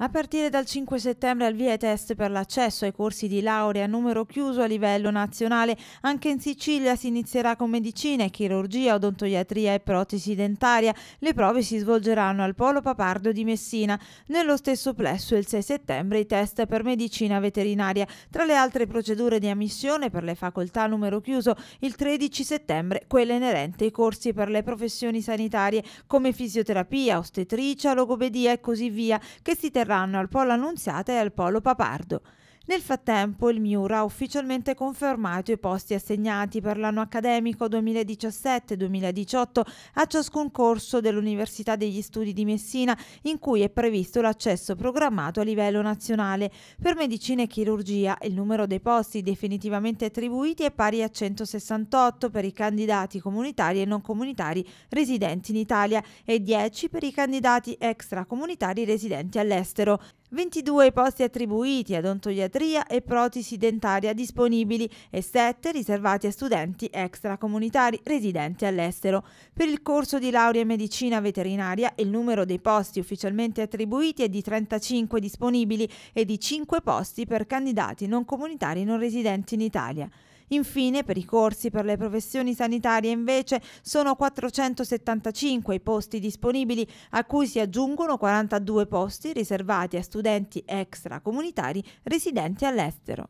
A partire dal 5 settembre al via i test per l'accesso ai corsi di laurea numero chiuso a livello nazionale. Anche in Sicilia si inizierà con medicina, chirurgia, odontoiatria e protesi dentaria. Le prove si svolgeranno al Polo Papardo di Messina. Nello stesso plesso il 6 settembre i test per medicina veterinaria. Tra le altre procedure di ammissione per le facoltà numero chiuso, il 13 settembre quelle inerenti ai corsi per le professioni sanitarie come fisioterapia, ostetricia, logopedia e così via, che si terranno verranno al Polo Annunziata e al Polo Papardo. Nel frattempo il Miura ha ufficialmente confermato i posti assegnati per l'anno accademico 2017-2018 a ciascun corso dell'Università degli Studi di Messina in cui è previsto l'accesso programmato a livello nazionale. Per medicina e chirurgia il numero dei posti definitivamente attribuiti è pari a 168 per i candidati comunitari e non comunitari residenti in Italia e 10 per i candidati extracomunitari residenti all'estero. 22 i posti attribuiti ad ontoiatria e protesi dentaria disponibili e 7 riservati a studenti extracomunitari residenti all'estero. Per il corso di laurea in medicina veterinaria il numero dei posti ufficialmente attribuiti è di 35 disponibili e di 5 posti per candidati non comunitari non residenti in Italia. Infine, per i corsi per le professioni sanitarie invece sono 475 i posti disponibili, a cui si aggiungono 42 posti riservati a studenti extracomunitari residenti all'estero.